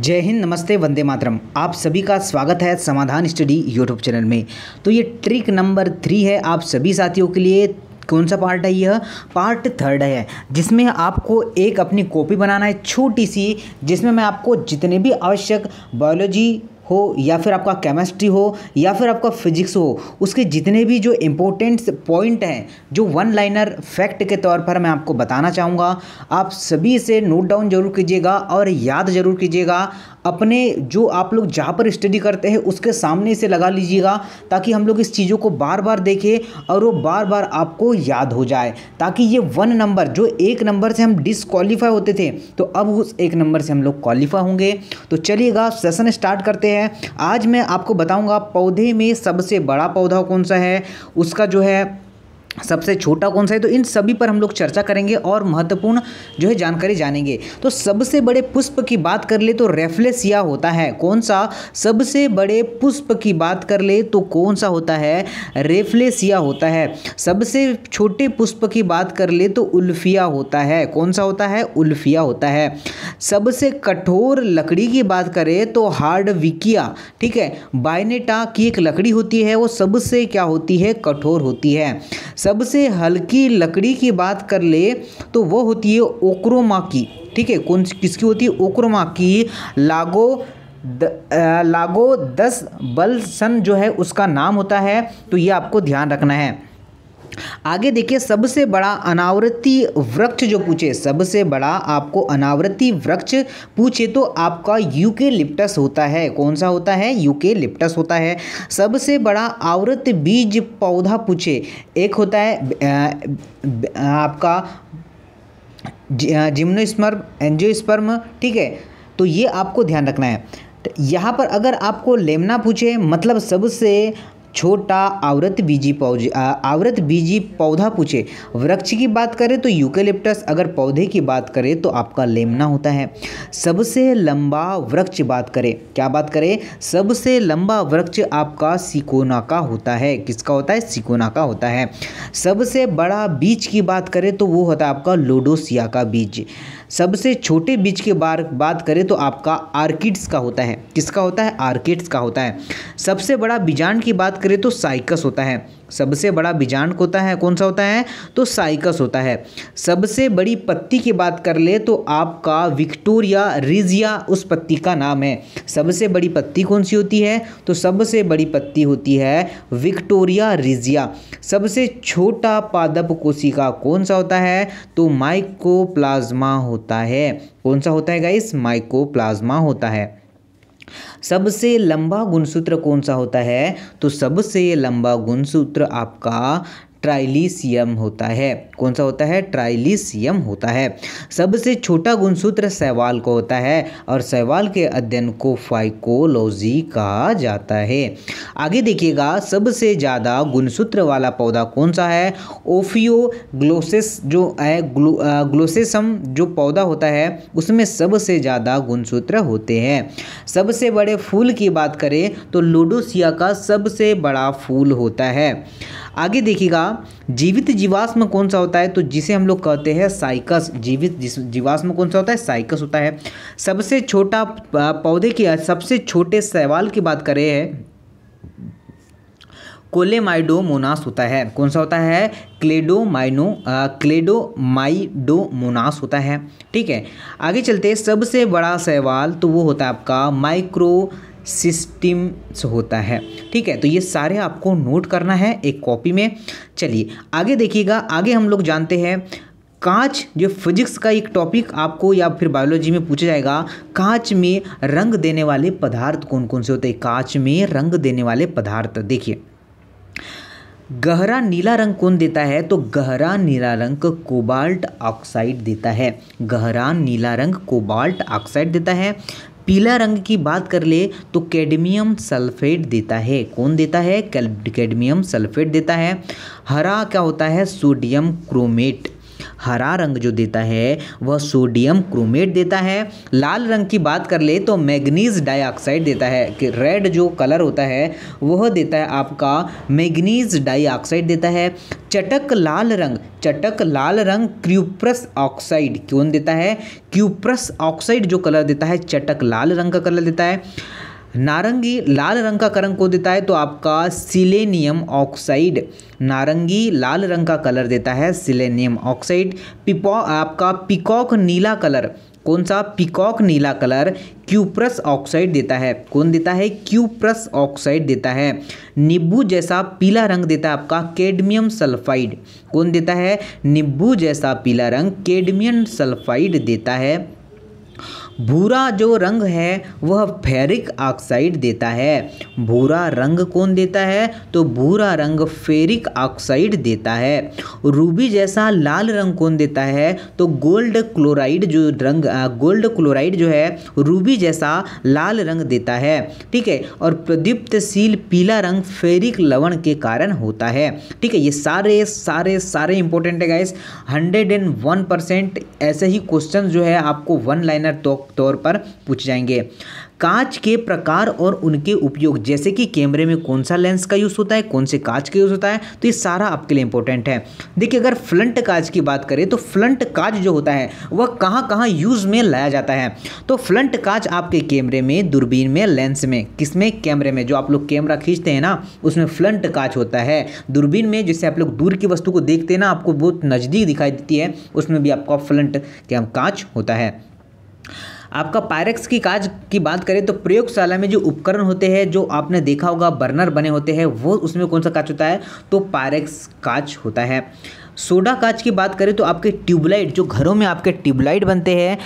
जय हिंद नमस्ते वंदे मातरम आप सभी का स्वागत है समाधान स्टडी यूट्यूब चैनल में तो ये ट्रिक नंबर थ्री है आप सभी साथियों के लिए कौन सा पार्ट है यह पार्ट थर्ड है जिसमें आपको एक अपनी कॉपी बनाना है छोटी सी जिसमें मैं आपको जितने भी आवश्यक बायोलॉजी हो या फिर आपका केमिस्ट्री हो या फिर आपका फिजिक्स हो उसके जितने भी जो इम्पोर्टेंट पॉइंट हैं जो वन लाइनर फैक्ट के तौर पर मैं आपको बताना चाहूँगा आप सभी इसे नोट डाउन जरूर कीजिएगा और याद जरूर कीजिएगा अपने जो आप लोग जहाँ पर स्टडी करते हैं उसके सामने इसे लगा लीजिएगा ताकि हम लोग इस चीज़ों को बार बार देखें और वो बार बार आपको याद हो जाए ताकि ये वन नंबर जो एक नंबर से हम डिसक्वालीफाई होते थे तो अब उस एक नंबर से हम लोग क्वालिफाई होंगे तो चलिएगा सेशन स्टार्ट करते हैं आज मैं आपको बताऊँगा पौधे में सबसे बड़ा पौधा कौन सा है उसका जो है सबसे छोटा कौन सा है तो इन सभी पर हम लोग चर्चा करेंगे और महत्वपूर्ण जो है जानकारी जानेंगे तो सबसे बड़े पुष्प की बात कर ले तो रेफ्लेसिया होता है कौन सा सबसे बड़े पुष्प की बात कर ले तो कौन सा होता है रेफ्लेसिया होता है सबसे छोटे पुष्प की बात कर ले तो उल्फिया होता है कौन सा होता है उल्फिया होता है सबसे कठोर लकड़ी की बात करें तो हार्ड विकिया ठीक है बायनेटा की एक लकड़ी होती है वो सबसे क्या होती है कठोर होती है सबसे हल्की लकड़ी की बात कर ले तो वो होती है ओक्रोमा की ठीक है कौन किसकी होती है ओक्रोमा की लागो द, आ, लागो दस बल्सन जो है उसका नाम होता है तो ये आपको ध्यान रखना है आगे देखिए सबसे बड़ा अनावृत्ति वृक्ष जो पूछे सबसे बड़ा आपको अनावृत्ति वृक्ष पूछे तो आपका यूके लिप्टस होता है कौन सा होता है यूके लिप्टस होता है सबसे बड़ा आवृत बीज पौधा पूछे एक होता है आपका जिम्नोस्मर्म एंजियोस्पर्म ठीक है तो ये आपको ध्यान रखना है यहाँ पर अगर आपको लेमना पूछे मतलब सबसे छोटा आवृत बीजी आवृत बीजी पौधा पूछे वृक्ष की बात करें तो यूकेलिप्टस अगर पौधे की बात करें तो आपका लेमना होता है सबसे लंबा वृक्ष बात करें क्या बात करें सबसे लंबा वृक्ष आपका सिकोना का होता है किसका होता है सिकोना का होता है सबसे बड़ा बीज की बात करें तो वो होता है आपका लोडोसिया का बीज सबसे छोटे बीज के बार बात करें तो आपका आर्किड्स का होता है किसका होता है आर्किड्स का होता है सबसे बड़ा बीजांड की बात करें तो साइकस होता है सबसे बड़ा बीजांड होता है कौन सा होता है तो साइकस होता है सबसे बड़ी पत्ती की बात कर ले तो आपका विक्टोरिया रिजिया उस पत्ती का नाम है सबसे बड़ी पत्ती कौन सी होती है तो सबसे बड़ी पत्ती होती है विक्टोरिया रिजिया सबसे छोटा पादप कोशिका कौन सा होता है तो माइकोप्लाज्मा होता है कौन सा होता है गाइस माइकोप्लाज्मा होता है सबसे लंबा गुणसूत्र कौन सा होता है तो सबसे लंबा गुणसूत्र आपका ट्राइलिसियम होता है कौन सा होता है ट्राइलिसियम होता है सबसे छोटा गुणसूत्र सहवाल को होता है और सहवाल के अध्ययन को फाइकोलॉजी कहा जाता है आगे देखिएगा सबसे ज़्यादा गुणसूत्र वाला पौधा कौन सा है ओफियो ग्लोसेस जो है ग्लोसेसम जो पौधा होता है उसमें सबसे ज़्यादा गुणसूत्र होते हैं सबसे बड़े फूल की बात करें तो लूडोसिया का सबसे बड़ा फूल होता है आगे देखिएगा जीवित जीवाश्म कौन सा होता है तो जिसे हम लोग कहते हैं साइकस जीवित जीवाश्म कौन सा होता है साइकस होता है सबसे छोटा पौधे की सबसे छोटे सवाल की बात करें कोलेमाइडोमोनास होता है कौन सा होता है क्लेडोमाइनो क्लेडोमाइडोमोनास होता है ठीक है आगे चलते सबसे बड़ा सवाल तो वो होता है आपका माइक्रो सिस्टम्स होता है ठीक है तो ये सारे आपको नोट करना है एक कॉपी में चलिए आगे देखिएगा आगे हम लोग जानते हैं कांच जो फिजिक्स का एक टॉपिक आपको या फिर बायोलॉजी में पूछा जाएगा कांच में रंग देने वाले पदार्थ कौन कौन से होते हैं कांच में रंग देने वाले पदार्थ देखिए गहरा नीला रंग कौन देता है तो गहरा नीला रंग कोबाल्ट ऑक्साइड देता है गहरा नीला रंग कोबाल्ट ऑक्साइड देता है पीला रंग की बात कर ले तो कैडमियम सल्फेट देता है कौन देता है कैडमियम सल्फेट देता है हरा क्या होता है सोडियम क्रोमेट हरा रंग जो देता है वह सोडियम क्रोमेट देता है लाल रंग की बात कर ले तो मैग्नीज डाइऑक्साइड देता है कि रेड जो कलर होता है वह देता है आपका मैग्नीज डाइऑक्साइड देता है चटक लाल रंग चटक लाल रंग क्यूप्रस ऑक्साइड कौन देता है क्यूप्रस ऑक्साइड जो कलर देता है चटक लाल रंग का कलर देता है नारंगी लाल रंग का कलर को देता है तो आपका सिलेनियम ऑक्साइड नारंगी लाल रंग का कलर देता है सिलेनियम ऑक्साइड पिपॉ आपका पिकॉक नीला कलर कौन सा पिकॉक नीला कलर क्यूप्रस ऑक्साइड देता है कौन देता है क्यूप्रस ऑक्साइड देता है नींबू जैसा पीला रंग देता है आपका कैडमियम सल्फाइड कौन देता है नींबू जैसा पीला रंग कैडमियम सल्फाइड देता है भूरा जो रंग है वह फेरिक ऑक्साइड देता है भूरा रंग कौन देता है तो भूरा रंग फेरिक ऑक्साइड देता है रूबी जैसा लाल रंग कौन देता है तो गोल्ड क्लोराइड जो रंग गोल्ड क्लोराइड जो है रूबी जैसा लाल रंग देता है ठीक है और प्रदीप्तशील पीला रंग फेरिक लवण के कारण होता है ठीक है ये सारे सारे सारे इंपॉर्टेंट है guys hundred and one percent ऐसे ही क्वेश्चन जो है आपको वन लाइनर तो तौर पर पूछ जाएंगे कांच के प्रकार और उनके उपयोग जैसे कि कैमरे में कौन सा लेंस का यूज़ होता है कौन से कांच का यूज़ होता है तो ये सारा आपके लिए इंपॉर्टेंट है देखिए अगर फ्लंट कांच की बात करें तो फ्लंट कांच जो होता है वह कहाँ कहाँ यूज़ में लाया जाता है तो फ्लंट कांच आपके कैमरे में दूरबीन में लेंस में किस में कैमरे में जो आप लोग कैमरा खींचते हैं ना उसमें फ्लंट कांच होता है दूरबीन में जिससे आप लोग दूर की वस्तु को देखते हैं ना आपको बहुत नज़दीक दिखाई देती है उसमें भी आपका फ्लंट कांच होता है आपका पायरेक्स की काज की बात करें तो प्रयोगशाला में जो उपकरण होते हैं जो आपने देखा होगा बर्नर बने होते हैं वो उसमें कौन सा कांच होता है तो पायरेक्स कांच होता है सोडा काच की बात करें तो आपके ट्यूबलाइट जो घरों में आपके ट्यूबलाइट बनते हैं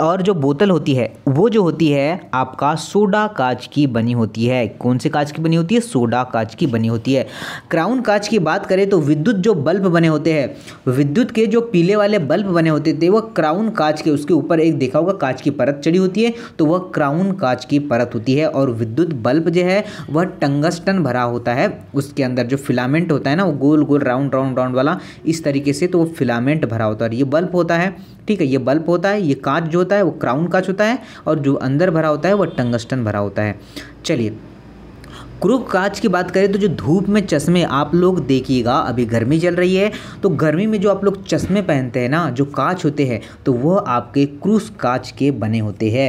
और जो बोतल होती है वो जो होती है आपका सोडा कांच की बनी होती है कौन से कांच की बनी होती है सोडा कांच की बनी होती है क्राउन कांच की बात करें तो विद्युत जो बल्ब बने होते हैं विद्युत के जो पीले वाले बल्ब बने होते थे वह क्राउन कांच के उसके ऊपर एक देखा होगा कांच की परत चढ़ी होती है तो वह क्राउन कांच की परत होती है और विद्युत बल्ब जो है वह टंगस्टन भरा होता है उसके अंदर जो फिलामेंट होता है ना वो गोल गोल राउंड राउंड राउंड वाला इस तरीके से तो वो फिलामेंट भरा होता है और ये बल्ब होता है ठीक है ये बल्ब होता है ये कांच नाक जो होता है वो क्राउन काच होता है और जो अंदर भरा होता है वो टंगस्टन भरा होता है चलिए क्रूप कांच की बात करें तो जो धूप में चश्मे आप लोग देखिएगा अभी गर्मी चल रही है तो गर्मी में जो आप लोग चश्मे पहनते हैं ना जो कांच होते हैं तो वह आपके क्रूस कांच के बने होते हैं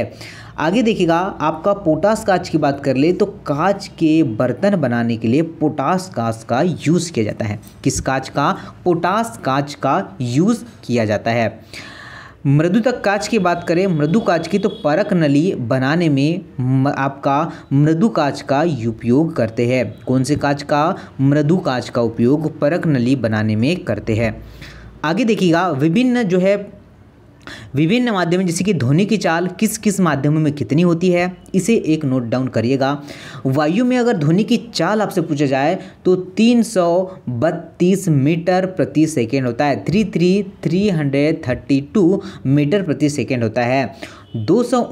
आगे देखिएगा आपका पोटास कांच की बात कर ले तो कांच के बर्तन बनाने के लिए पोटास कांच का यूज़ किया जाता है किस कांच का पोटास कांच का यूज़ किया जाता है मृदु तक कांच की बात करें मृदु काच की तो परक नली बनाने में आपका मृदु काच का उपयोग करते हैं कौन से कांच का मृदु काच का उपयोग परक नली बनाने में करते हैं आगे देखिएगा विभिन्न जो है विभिन्न माध्यम जैसे कि ध्वनि की चाल किस किस माध्यम में कितनी होती है इसे एक नोट डाउन करिएगा वायु में अगर ध्वनि की चाल आपसे पूछा जाए तो तीन मीटर प्रति सेकेंड होता है three three three hundred thirty two metre प्रति सेकेंड होता है दो सौ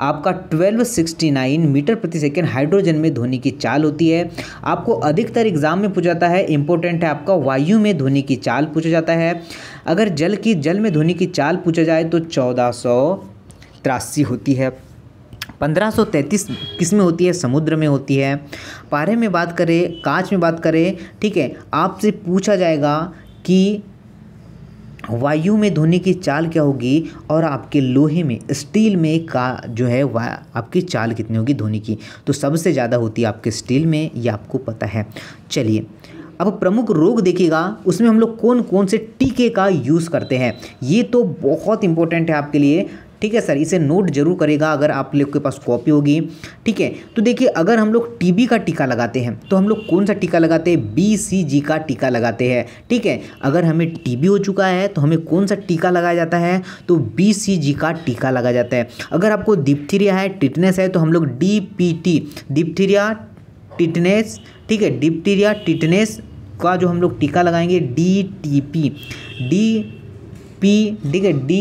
आपका 1269 मीटर प्रति सेकेंड हाइड्रोजन में ध्वनि की चाल होती है आपको अधिकतर एग्जाम में पूछा जाता है इंपॉर्टेंट है आपका वायु में ध्वनि की चाल पूछा जाता है अगर जल की जल में ध्वनि की चाल पूछा जाए तो चौदह होती है 1533 किस में होती है समुद्र में होती है पारे में बात करें कांच में बात करें ठीक है आपसे पूछा जाएगा कि वायु में ध्वनि की चाल क्या होगी और आपके लोहे में स्टील में का जो है वा आपकी चाल कितनी होगी ध्वनि की तो सबसे ज़्यादा होती है आपके स्टील में ये आपको पता है चलिए अब प्रमुख रोग देखिएगा उसमें हम लोग कौन कौन से टीके का यूज़ करते हैं ये तो बहुत इंपॉर्टेंट है आपके लिए ठीक है सर इसे नोट जरूर करेगा अगर आप लोग के पास कॉपी होगी ठीक है तो देखिए अगर हम लोग टीबी का टीका लगाते हैं तो हम लोग कौन सा टीका लगाते हैं बी सी जी का टीका लगाते हैं ठीक है अगर हमें टीबी हो चुका है तो हमें कौन सा टीका लगाया जाता है तो बी सी जी का टीका लगाया जाता है अगर आपको डिप्थीरिया है टिटनेस है तो हम लोग D P T diphtheria tetanus ठीक है डिप्थीरिया टिटनेस का जो हम लोग टीका लगाएंगे D T P D P ठीक है डी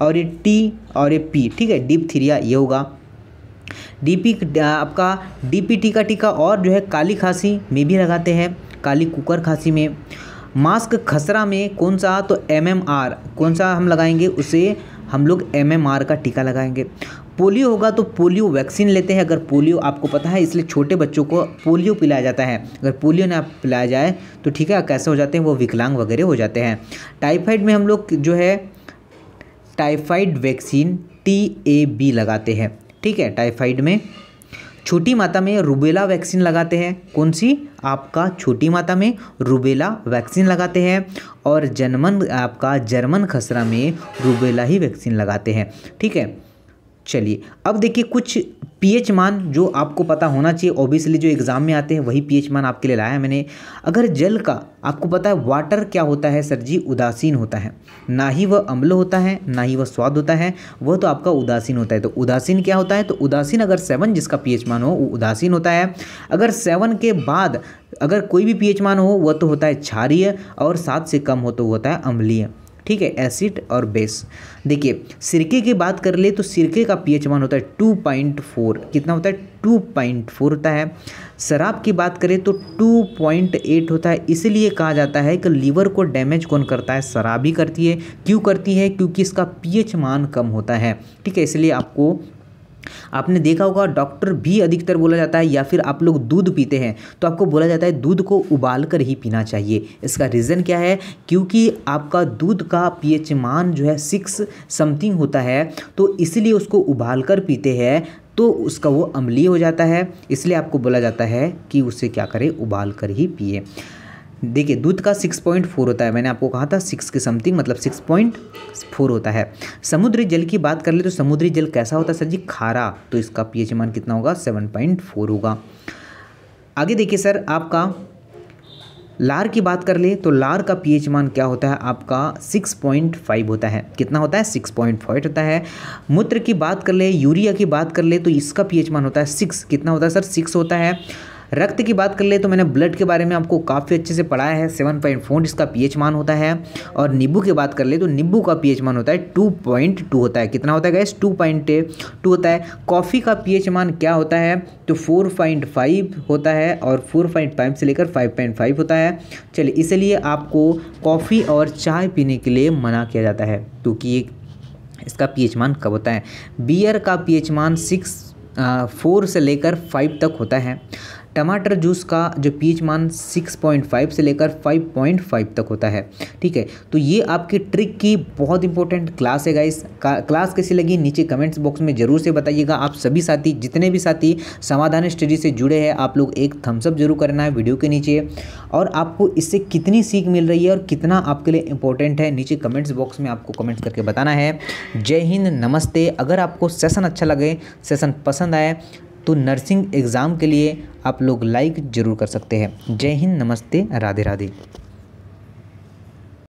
और ये टी और ये पी ठीक है डीप थीरिया ये होगा डीपी आपका डीपीटी का टीका और जो है काली खांसी में भी लगाते हैं काली कुकर खांसी में मास्क खसरा में कौन सा तो एमएमआर कौन सा हम लगाएंगे उसे हम लोग एमएमआर का टीका लगाएंगे पोलियो होगा तो पोलियो वैक्सीन लेते हैं अगर पोलियो आपको पता है इसलिए छोटे बच्चों को पोलियो पिलाया जाता है अगर पोलियो ना पिलाया जाए तो ठीक है कैसे हो जाते हैं वो विकलांग वगैरह हो जाते हैं टाइफाइड में हम लोग जो है typhoid vaccine T A B लगाते हैं ठीक है टाइफाइड में छोटी माता में रुबेला वैक्सीन लगाते हैं कौन सी आपका छोटी माता में रुबेला वैक्सीन लगाते हैं और जर्मन आपका जर्मन खसरा में रुबेला ही वैक्सीन लगाते हैं ठीक है चलिए अब देखिए कुछ पीएच मान जो आपको पता होना चाहिए ऑब्वियसली जो एग्ज़ाम में आते हैं वही पीएच मान आपके लिए लाया है मैंने अगर जल का आपको पता है वाटर क्या होता है सर जी उदासीन होता है ना ही वह अम्ल होता है ना ही वह स्वाद होता है वह तो आपका उदासीन होता है तो उदासीन क्या होता है तो उदासीन अगर सेवन जिसका पी मान हो वो उदासीन होता है अगर सेवन के बाद अगर कोई भी पी मान हो वह तो होता है क्षारीय और सात से कम हो तो होता है अम्लीय ठीक है एसिड और बेस देखिए सिरके की बात कर ले तो सिरके का पीएच मान होता है टू पॉइंट फोर कितना होता है टू पॉइंट फोर होता है शराब की बात करें तो टू पॉइंट एट होता है इसलिए कहा जाता है कि लीवर को डैमेज कौन करता है शराब ही करती है क्यों करती है क्योंकि इसका पीएच मान कम होता है ठीक है इसलिए आपको आपने देखा होगा डॉक्टर भी अधिकतर बोला जाता है या फिर आप लोग दूध पीते हैं तो आपको बोला जाता है दूध को उबाल कर ही पीना चाहिए इसका रीज़न क्या है क्योंकि आपका दूध का पीएच मान जो है सिक्स समथिंग होता है तो इसलिए उसको उबाल कर पीते हैं तो उसका वो अम्लीय हो जाता है इसलिए आपको बोला जाता है कि उसे क्या करें उबाल कर ही पिए देखिए दूध का सिक्स पॉइंट फोर होता है मैंने आपको कहा था सिक्स के समथिंग मतलब सिक्स पॉइंट फोर होता है समुद्री जल की बात कर ले तो समुद्री जल कैसा होता है सर जी खारा तो इसका पीएच मान कितना होगा सेवन पॉइंट फोर होगा आगे देखिए सर आपका लार की बात कर ले तो लार का पीएच मान क्या होता है आपका सिक्स पॉइंट फाइव होता है कितना होता है सिक्स पॉइंट फाइव होता है मूत्र की बात कर ले यूरिया की बात कर ले तो इसका पीएच मान होता है सिक्स कितना होता है सर सिक्स होता है रक्त की बात कर ले तो मैंने ब्लड के बारे में आपको काफ़ी अच्छे से पढ़ाया है सेवन पॉइंट फोर इसका पी मान होता है और नींबू की बात कर ले तो नींबू का पी मान होता है टू पॉइंट टू होता है कितना होता है गैस टू पॉइंट टू होता है कॉफ़ी का पी मान क्या होता है तो फोर पॉइंट फाइव होता है और फोर पॉइंट फाइव से लेकर फाइव पॉइंट फाइव होता है चलिए इसलिए आपको कॉफ़ी और चाय पीने के लिए मना किया जाता है क्योंकि तो एक इसका पी मान कब होता है बियर का पी मान सिक्स फोर से लेकर फाइव तक होता है टमाटर जूस का जो पीच मान 6.5 से लेकर 5.5 तक होता है ठीक है तो ये आपकी ट्रिक की बहुत इंपॉर्टेंट क्लास है गाइस क्लास कैसी लगी नीचे कमेंट्स बॉक्स में ज़रूर से बताइएगा आप सभी साथी जितने भी साथी समाधान स्टडी से जुड़े हैं आप लोग एक थम्सअप जरूर करना है वीडियो के नीचे और आपको इससे कितनी सीख मिल रही है और कितना आपके लिए इंपॉर्टेंट है नीचे कमेंट्स बॉक्स में आपको कमेंट्स करके बताना है जय हिंद नमस्ते अगर आपको सेसन अच्छा लगे सेसन पसंद आए तो नर्सिंग एग्ज़ाम के लिए आप लोग लाइक ज़रूर कर सकते हैं जय हिंद नमस्ते राधे राधे